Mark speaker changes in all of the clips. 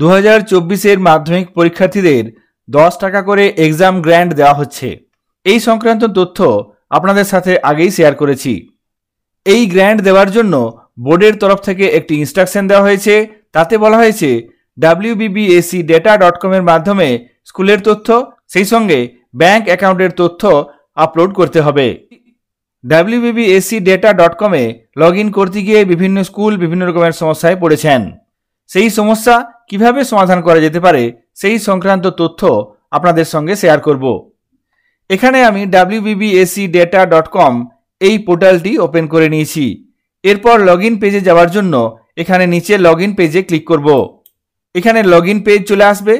Speaker 1: দু হাজার চব্বিশের মাধ্যমিক পরীক্ষার্থীদের দশ টাকা করে এক্সাম গ্র্যান্ড দেওয়া হচ্ছে এই সংক্রান্ত তথ্য আপনাদের সাথে আগেই শেয়ার করেছি এই গ্র্যান্ড দেওয়ার জন্য বোর্ডের তরফ থেকে একটি ইনস্ট্রাকশন দেওয়া হয়েছে তাতে বলা হয়েছে বিবিএসি ডেটা ডট কমের মাধ্যমে স্কুলের তথ্য সেই সঙ্গে ব্যাংক অ্যাকাউন্টের তথ্য আপলোড করতে হবে বিবিএসি ডেটা ডট কমে লগ ইন করতে গিয়ে বিভিন্ন স্কুল বিভিন্ন রকমের সমস্যায় পড়েছেন সেই সমস্যা কিভাবে সমাধান করা যেতে পারে সেই সংক্রান্ত তথ্য আপনাদের সঙ্গে শেয়ার করব এখানে আমি ডাব্লিউবিবিএসি ডেটা ডট কম এই পোর্টালটি ওপেন করে নিয়েছি এরপর লগ পেজে যাওয়ার জন্য এখানে নিচে লগ পেজে ক্লিক করব এখানে লগ পেজ চলে আসবে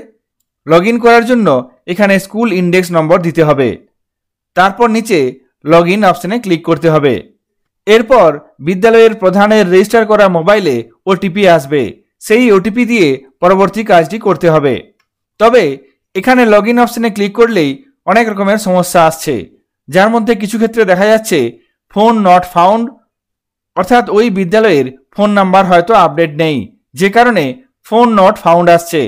Speaker 1: লগ করার জন্য এখানে স্কুল ইন্ডেক্স নম্বর দিতে হবে তারপর নিচে লগ ইন অপশানে ক্লিক করতে হবে এরপর বিদ্যালয়ের প্রধানের রেজিস্টার করা মোবাইলে ওটিপি আসবে সেই ওটিপি দিয়ে পরবর্তী কাজটি করতে হবে তবে এখানে লগ ইন অপশানে ক্লিক করলেই অনেক রকমের সমস্যা আসছে যার মধ্যে কিছু ক্ষেত্রে দেখা যাচ্ছে ফোন নট ফাউন্ড অর্থাৎ ওই বিদ্যালয়ের ফোন নাম্বার হয়তো আপডেট নেই যে কারণে ফোন নট ফাউন্ড আসছে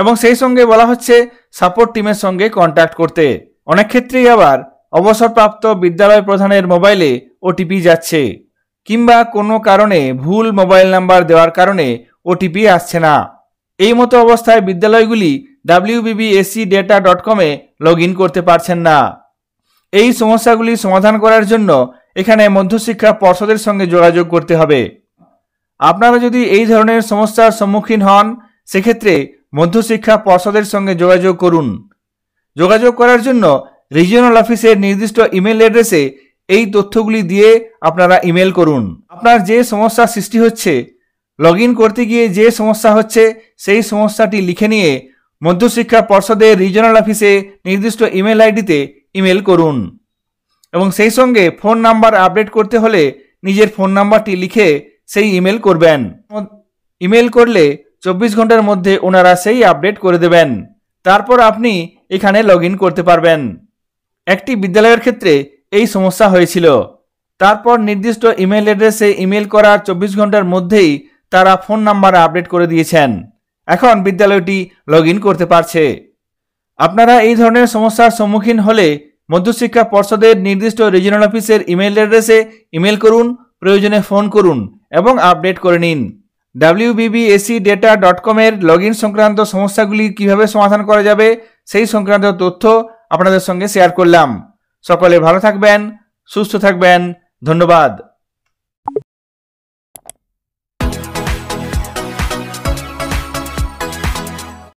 Speaker 1: এবং সেই সঙ্গে বলা হচ্ছে সাপোর্ট টিমের সঙ্গে কন্ট্যাক্ট করতে অনেক ক্ষেত্রেই আবার অবসরপ্রাপ্ত বিদ্যালয় প্রধানের মোবাইলে ওটিপি যাচ্ছে কিংবা কোনো কারণে ভুল মোবাইল নাম্বার দেওয়ার কারণে ওটিপি আসছে না এই মতো অবস্থায় বিদ্যালয়গুলি ডাব্লিউবিবিএসসি ডেটা ডট কমে লগ ইন করতে পারছেন না এই সমস্যাগুলি সমাধান করার জন্য এখানে মধ্যশিক্ষা পর্ষদের সঙ্গে যোগাযোগ করতে হবে আপনারা যদি এই ধরনের সমস্যার সম্মুখীন হন সেক্ষেত্রে মধ্যশিক্ষা পর্ষদের সঙ্গে যোগাযোগ করুন যোগাযোগ করার জন্য রিজিওনাল অফিসের নির্দিষ্ট ইমেল অ্যাড্রেসে এই তথ্যগুলি দিয়ে আপনারা ইমেল করুন আপনার যে সমস্যা সৃষ্টি হচ্ছে লগ ইন করতে গিয়ে যে সমস্যা হচ্ছে সেই সমস্যাটি লিখে নিয়ে মধ্যশিক্ষা পর্ষদের রিজনাল অফিসে নির্দিষ্ট ইমেল আইডিতে ইমেল করুন এবং সেই সঙ্গে ফোন নাম্বার আপডেট করতে হলে নিজের ফোন নাম্বারটি লিখে সেই ইমেল করবেন ইমেল করলে চব্বিশ ঘন্টার মধ্যে ওনারা সেই আপডেট করে দেবেন তারপর আপনি এখানে লগ ইন করতে পারবেন একটি বিদ্যালয়ের ক্ষেত্রে এই সমস্যা হয়েছিল তারপর নির্দিষ্ট ইমেল অ্যাড্রেসে ইমেল করার চব্বিশ ঘন্টার মধ্যেই তারা ফোন নাম্বারে আপডেট করে দিয়েছেন এখন বিদ্যালয়টি লগ করতে পারছে আপনারা এই ধরনের সমস্যার সম্মুখীন হলে মধ্যশিক্ষা পর্ষদের নির্দিষ্ট রিজিয়নাল অফিসের ইমেল অ্যাড্রেসে ইমেল করুন প্রয়োজনে ফোন করুন এবং আপডেট করে নিন ডাব্লিউবিবিএসি ডেটা ডট কমের লগ সংক্রান্ত সমস্যাগুলি কীভাবে সমাধান করা যাবে সেই সংক্রান্ত তথ্য আপনাদের সঙ্গে শেয়ার করলাম সকলে ভালো থাকবেন সুস্থ থাকবেন ধন্যবাদ